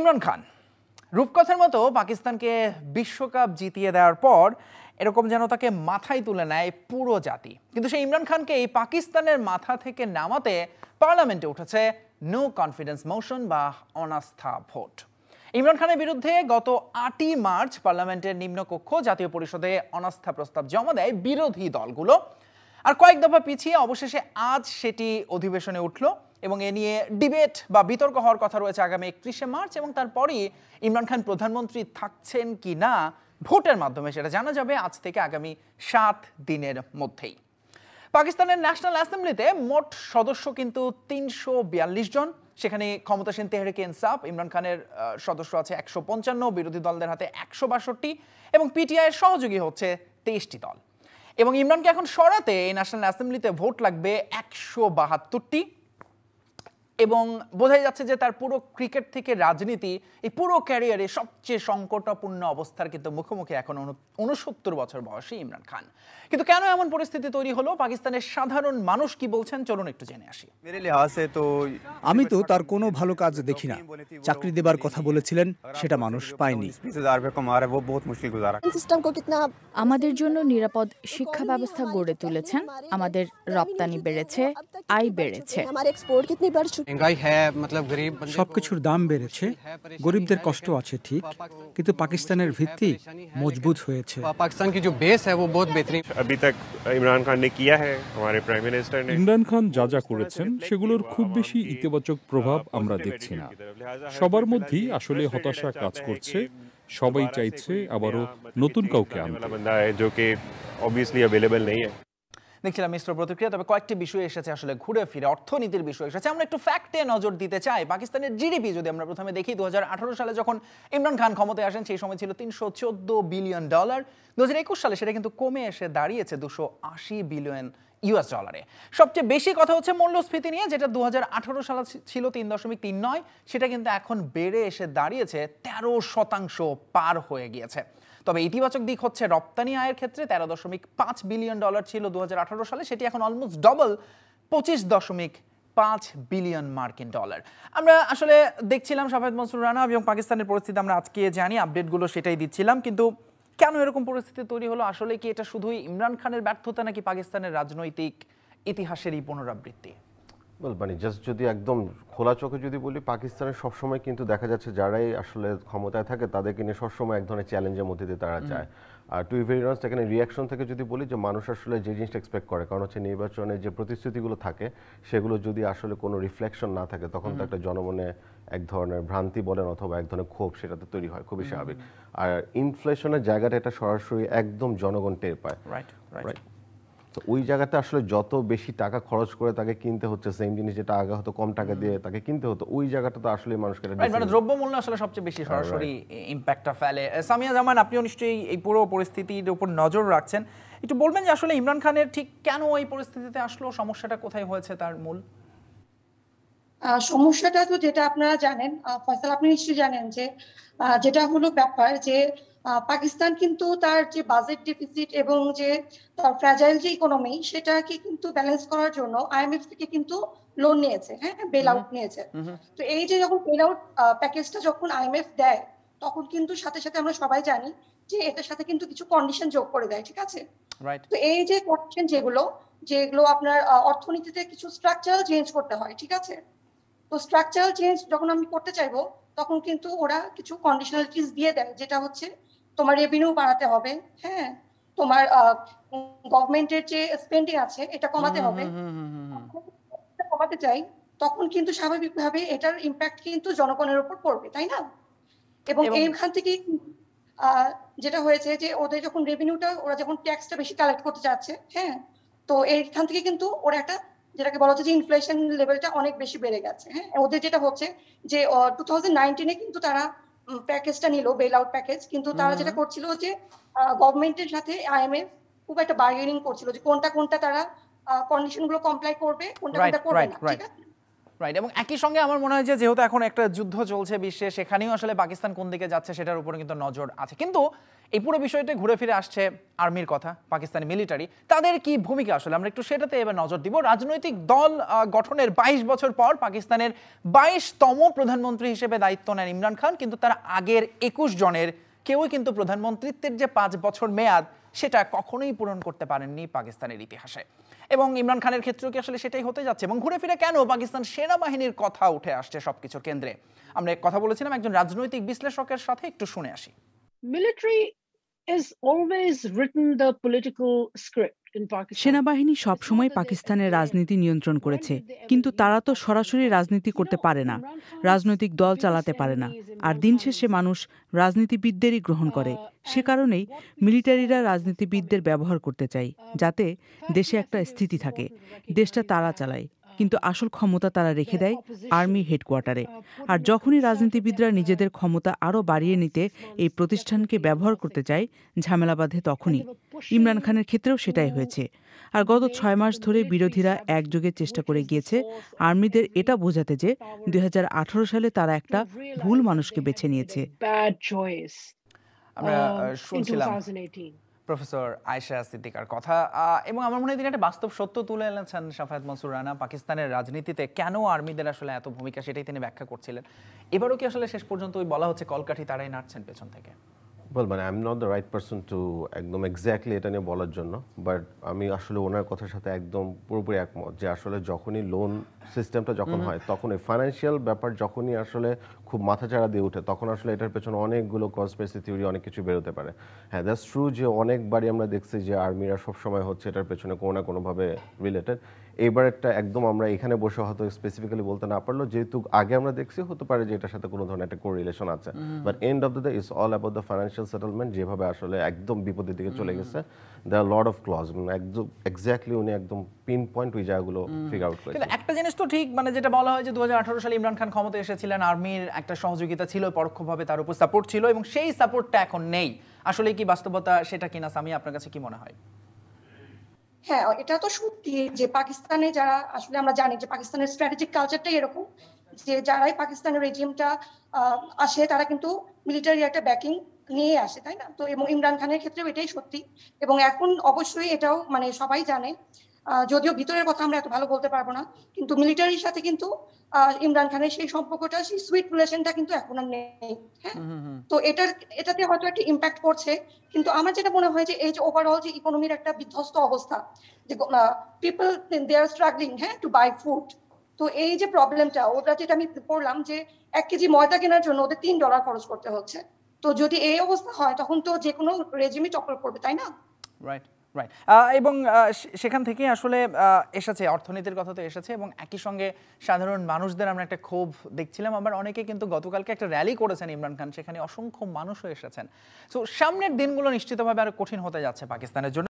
ইমরান খান রূপকথার মতো পাকিস্তানকে বিশ্বকাপ জিতিয়ে দেওয়ার পর এরকম যেন তাকে মাথায় তুলে নেয় পুরো জাতি কিন্তু সেই ইমরান খানকে এই পাকিস্তানের মাথা থেকে নামাতে পার্লামেন্টে উঠেছে নো কনফিডেন্স মোশন বা অনাস্থা ভোট ইমরান খানের বিরুদ্ধে গত আটই মার্চ পার্লামেন্টের নিম্নকক্ষ জাতীয় পরিষদে অনাস্থা প্রস্তাব জমা দেয় বিরোধী দলগুলো আর কয়েক দফা পিছিয়ে অবশেষে আজ সেটি অধিবেশনে উঠল এবং এ নিয়ে ডিবেট বা বিতর্ক হওয়ার কথা রয়েছে আগামী একত্রিশে মার্চ এবং তারপরই ইমরান খান প্রধানমন্ত্রী থাকছেন কি না ভোটের মাধ্যমে সেটা জানা যাবে আজ থেকে আগামী সাত দিনের মধ্যেই পাকিস্তানের ন্যাশনাল অ্যাসেম্বলিতে মোট সদস্য কিন্তু তিনশো জন সেখানে ক্ষমতাসীন তেহরিক ইনসাফ ইমরান খানের সদস্য আছে একশো পঞ্চান্ন বিরোধী দলদের হাতে একশো বাষট্টি এবং পিটিআইয়ের সহযোগী হচ্ছে তেইশটি দল এবং ইমরানকে এখন সরাতে ন্যাশনাল অ্যাসেম্বলিতে ভোট লাগবে একশো বাহাত্তরটি এবং বোঝাই যাচ্ছে যে তার পুরো ক্রিকেট থেকে রাজনীতি এই পুরো ক্যারিয়ারে সবচেয়ে সংকটপূর্ণ অবস্থার কিন্তু মুখোমুখি এখন উনসত্তর বছর বয়সী ইমরান খান কিন্তু কেন এমন পরিস্থিতি তৈরি হলো পাকিস্তানের সাধারণ মানুষ কি বলছেন চলুন একটু জেনে আসি আমি তো তার কোনো ভালো কাজ দেখি না চাকরি দেবার কথা বলেছিলেন সেটা মানুষ পায়নি আমাদের জন্য নিরাপদ শিক্ষা ব্যবস্থা গড়ে তুলেছেন আমাদের রপ্তানি বেড়েছে আয় বেড়েছে হ্যাঁ, সবকিছুর দাম বেড়েছে গরিবদের কষ্ট আছে ঠিক কিন্তু পাকিস্তানের ভিত্তি মজবুত হয়েছে হ্যাঁ, ইমরান খান যা যা করেছেন সেগুলোর খুব বেশি ইতিবাচক প্রভাব আমরা দেখছি না সবার মধ্যেই আসলে হতাশা কাজ করছে সবাই চাইছে আবারও নতুন কাউকে আনতে দেখছিলাম মিশ্র প্রতিক্রিয়া তবে কয়েকটি বিষয় এসেছে আসলে ঘুরে ফিরে অর্থনীতির বিষয় এসেছে আমরা একটু ফ্যাক্টে নজর দিতে চাই পাকিস্তানের জিডিপি যদি আমরা প্রথমে দেখি দু সালে যখন ইমরান খান ক্ষমতায় আসেন সেই সময় ছিল তিনশো বিলিয়ন ডলার দু সালে সেটা কিন্তু কমে এসে দাঁড়িয়েছে দুশো বিলিয়ন ইউএস ডলারে সবচেয়ে বেশি কথা হচ্ছে মূল্যস্ফীতি নিয়ে যেটা দু সালে ছিল তিন দশমিক তিন নয় সেটা কিন্তু এখন বেড়ে এসে দাঁড়িয়েছে তেরো শতাংশ পার হয়ে গিয়েছে তবে ইতিবাচক দিক হচ্ছে রপ্তানি আয়ের ক্ষেত্রে তেরো দশমিক পাঁচ বিলিয়ন ডলার ছিল দু সালে সেটি এখন অলমোস্ট ডবল পঁচিশ দশমিক পাঁচ বিলিয়ন মার্কিন ডলার আমরা আসলে দেখছিলাম সাফেদ মনসুর রানা এবং পাকিস্তানের পরিস্থিতি আমরা আজকে জানি আপডেটগুলো সেটাই দিচ্ছিলাম কিন্তু কেন এরকম পরিস্থিতি তৈরি হলো আসলে কি এটা শুধুই ইমরান খানের ব্যর্থতা নাকি পাকিস্তানের রাজনৈতিক ইতিহাসেরই পুনরাবৃত্তি মানে জাস্ট যদি একদম খোলা চোখে যদি বলি পাকিস্তানের সবসময় কিন্তু দেখা যাচ্ছে যারাই আসলে ক্ষমতায় থাকে তাদেরকে নিয়ে সবসময় এক ধরনের চ্যালেঞ্জের মধ্যে দিয়ে তারা যায় আর টু ভেরিয়ান্স এখানে রিয়াকশন থেকে যদি বলি যে মানুষ আসলে যে জিনিসটা এক্সপেক্ট করে কারণ হচ্ছে নির্বাচনে যে প্রতিশ্রুতিগুলো থাকে সেগুলো যদি আসলে কোনো রিফ্লেকশন না থাকে তখন তো একটা জনমনে এক ধরনের ভ্রান্তি বলেন অথবা এক ধরনের ক্ষোভ সেটাতে তৈরি হয় খুবই স্বাভাবিক আর ইনফ্লেশনের জায়গাটা এটা সরাসরি একদম জনগণ টের পায় রাইট রাইট তো ওই জায়গাতে আসলে যত বেশি টাকা খরচ করে তাকে কিনতে হচ্ছে সেম জিনিস যেটা আগে হতো কম টাকা দিয়ে তাকে কিনতে হতো ওই জায়গাটা তো আসলে মানুষকে মানে দ্রব্য মূল্য আসলে সবচেয়ে বেশি হ্যাঁ, সরাসরি ইম্প্যাক্টটা ফেলে সামিয়া জামান আপনিও নিশ্চয়ই এই পুরো পরিস্থিতির উপর নজর রাখছেন একটু বলবেন যে আসলে ইমরান খানের ঠিক কেন এই পরিস্থিতিতে আসলো সমস্যাটা কোথায় হয়েছে তার মূল সমস্যাটা তো যেটা আপনারা জানেন ফয়সাল আপনি নিশ্চয়ই জানেন যে যেটা হলো ব্যাপার যে পাকিস্তান কিন্তু তার যে বাজেট ডেফিসিট এবং যে তার ফ্রাজাইল যে ইকোনমি সেটাকে কিন্তু ব্যালেন্স করার জন্য আইএমএফ থেকে কিন্তু লোন নিয়েছে হ্যাঁ বেল আউট নিয়েছে তো এই যে যখন বেল আউট প্যাকেজটা যখন আইএমএফ দেয় তখন কিন্তু সাথে সাথে আমরা সবাই জানি যে এটার সাথে কিন্তু কিছু কন্ডিশন যোগ করে দেয় ঠিক আছে তো এই যে কন্ডিশন যেগুলো যেগুলো আপনার অর্থনীতিতে কিছু স্ট্রাকচারাল চেঞ্জ করতে হয় ঠিক আছে তো স্ট্রাকচারাল চেঞ্জ যখন আমি করতে চাইবো তখন কিন্তু ওরা কিছু কন্ডিশনালিটিস দিয়ে দেয় যেটা হচ্ছে তোমার রেভিনিউ বাড়াতে হবে হ্যাঁ তোমার গভর্নমেন্টের যে স্পেন্ডিং আছে এটা কমাতে হবে কমাতে চাই তখন কিন্তু স্বাভাবিকভাবে এটার ইম্প্যাক্ট কিন্তু জনগণের উপর পড়বে তাই না এবং এইখান থেকে যেটা হয়েছে যে ওদের যখন রেভিনিউটা ওরা যখন ট্যাক্সটা বেশি কালেক্ট করতে চাচ্ছে হ্যাঁ তো এইখান থেকে কিন্তু ওরা একটা যেটাকে বলা হচ্ছে যে ইনফ্লেশন লেভেলটা অনেক বেশি বেড়ে গেছে হ্যাঁ ওদের যেটা হচ্ছে যে টু থাউজেন্ড নাইনটিনে কিন্তু তারা প্যাকেজটা নিল বেল আউট প্যাকেজ কিন্তু তারা যেটা করছিল যে গভর্নমেন্টের সাথে আইএমএফ খুব একটা বার্গেনিং করছিল যে কোনটা কোনটা তারা কন্ডিশন গুলো কমপ্লাই করবে কোনটা কোনটা করবে না ঠিক আছে রাইট এবং একই সঙ্গে আমার মনে হয় যে যেহেতু এখন একটা যুদ্ধ চলছে বিশ্বে সেখানেও আসলে পাকিস্তান কোন দিকে যাচ্ছে সেটার উপরে কিন্তু নজর আছে কিন্তু এই পুরো বিষয়টি ঘুরে ফিরে আসছে আর্মির কথা পাকিস্তানি মিলিটারি তাদের কি ভূমিকা আসলে আমরা একটু সেটাতে এবার নজর দিব রাজনৈতিক দল গঠনের ২২ বছর পর পাকিস্তানের বাইশতম প্রধানমন্ত্রী হিসেবে দায়িত্ব নেন ইমরান খান কিন্তু তার আগের একুশ জনের কেউই কিন্তু প্রধানমন্ত্রীত্বের যে পাঁচ বছর মেয়াদ সেটা কখনোই পূরণ করতে পারেননি পাকিস্তানের ইতিহাসে এবং ইমরান খানের ক্ষেত্রেও কি আসলে সেটাই হতে যাচ্ছে এবং ঘুরে ফিরে কেন পাকিস্তান সেনাবাহিনীর কথা উঠে আসছে সবকিছুর কেন্দ্রে আমরা কথা বলেছিলাম একজন রাজনৈতিক বিশ্লেষকের সাথে একটু শুনে আসি মিলিটারি সেনাবাহিনী সবসময় পাকিস্তানের রাজনীতি নিয়ন্ত্রণ করেছে কিন্তু তারা তো সরাসরি রাজনীতি করতে পারে না রাজনৈতিক দল চালাতে পারে না আর দিন শেষে মানুষ রাজনীতিবিদদেরই গ্রহণ uh, করে সে কারণেই মিলিটারিরা রাজনীতিবিদদের ব্যবহার করতে চাই uh, যাতে দেশে একটা স্থিতি থাকে দেশটা তারা চালায় কিন্তু আসল ক্ষমতা তারা রেখে দেয় আর্মি uh, হেডকোয়ার্টারে আর যখনই রাজনীতিবিদরা uh, নিজেদের ক্ষমতা আরও বাড়িয়ে নিতে এই প্রতিষ্ঠানকে ব্যবহার করতে চায় ঝামেলা বাঁধে তখনই ইমরান খানের ক্ষেত্রেও সেটাই হয়েছে আর গত ছয় মাস ধরে বিরোধীরা একযোগে চেষ্টা করে গিয়েছে আর্মিদের এটা বোঝাতে যে দুই সালে তারা একটা ভুল মানুষকে বেছে নিয়েছে আমরা um, শুনছিলাম প্রফেসর আয়শা সিদ্দিকার কথা এবং আমার মনে হয় তিনি একটা বাস্তব সত্য তুলে এনেছেন সাফায়াত মনসুর রানা পাকিস্তানের রাজনীতিতে কেন আর্মিদের আসলে এত ভূমিকা সেটাই তিনি ব্যাখ্যা করছিলেন এবারও কি আসলে শেষ পর্যন্ত ওই বলা হচ্ছে কলকাঠি তারাই নাড়ছেন পেছন থেকে বল মানে I am not the right person to একদম এক্স্যাক্টলি এটা নিয়ে বলার জন্য বাট আমি আসলে ওনার কথার সাথে একদম পুরোপুরি একমত যে আসলে যখনই লোন সিস্টেমটা যখন হয় তখন ওই ফাইন্যান্সিয়াল ব্যাপার যখনই আসলে খুব মাথাচাড়া দিয়ে উঠে তখন আসলে এটার পেছনে অনেকগুলো কনসপিরেসি থিওরি অনেক কিছু বেরোতে পারে হ্যাঁ দ্যাটস ট্রু যে অনেকবারই আমরা দেখছি যে আর্মিরা সবসময় হচ্ছে এটার পেছনে কোনো না কোনোভাবে রিলেটেড এইবার একটা একদম আমরা এখানে বসে হয়তো স্পেসিফিক্যালি বলতে না পারলো যেহেতু আগে আমরা দেখছি হতে পারে যে এটার সাথে কোনো ধরনের একটা কোরিলেশন আছে but end of the day is all about the financial settlement যেভাবে আসলে একদম বিপদের দিকে চলে গেছে দ্য লর্ড অফ ক্লজ একদম এক্স্যাক্টলি উনি একদম পিন পয়েন্ট ওই জায়গাগুলো ফিগার আউট করেছে একটা জিনিস তো ঠিক মানে যেটা বলা হয় যে দু সালে ইমরান খান ক্ষমতা এসেছিলেন আর্মির একটা সহযোগিতা ছিল পরোক্ষভাবে তার উপর সাপোর্ট ছিল এবং সেই সাপোর্টটা এখন নেই আসলে কি বাস্তবতা সেটা কিনা সামি আপনার কাছে কি মনে হয় হ্যাঁ এটা তো সত্যি যে পাকিস্তানে যারা আসলে আমরা জানি যে পাকিস্তানের স্ট্র্যাটেজিক কালচারটাই এরকম যে যারাই পাকিস্তানের রেজিমটা আসে তারা কিন্তু মিলিটারি একটা ব্যাকিং নিয়ে আসে তাই না তো এবং ইমরান খানের ক্ষেত্রেও এটাই সত্যি এবং এখন অবশ্যই এটাও মানে সবাই জানে যদিও ভিতরের কথা আমরা এত ভালো বলতে পারবো না কিন্তু মিলিটারির সাথে কিন্তু ইমরান খানের সেই সম্পর্কটা সেই সুইট রিলেশনটা কিন্তু এখন আর নেই হ্যাঁ তো এটার এটাতে হয়তো একটা ইম্প্যাক্ট করছে কিন্তু আমার যেটা মনে হয় যে এই যে ওভারঅল যে ইকোনমির একটা বিধ্বস্ত অবস্থা যে পিপল দে আর স্ট্রাগলিং হ্যাঁ টু বাই ফুড তো এই যে প্রবলেমটা ওটা যেটা আমি পড়লাম যে এক কেজি ময়দা কেনার জন্য ওদের তিন ডলার খরচ করতে হচ্ছে তো যদি এই অবস্থা হয় তখন তো যে কোনো রেজিমই চকল করবে তাই না রাইট রাইট এবং সেখান থেকে আসলে এসেছে অর্থনীতির কথা তো এসেছে এবং একই সঙ্গে সাধারণ মানুষদের আমরা একটা ক্ষোভ দেখছিলাম আবার অনেকে কিন্তু গতকালকে একটা র্যালি করেছেন ইমরান খান সেখানে অসংখ্য মানুষও এসেছেন তো সামনের দিনগুলো নিশ্চিতভাবে আরো কঠিন হতে যাচ্ছে পাকিস্তানের জন্য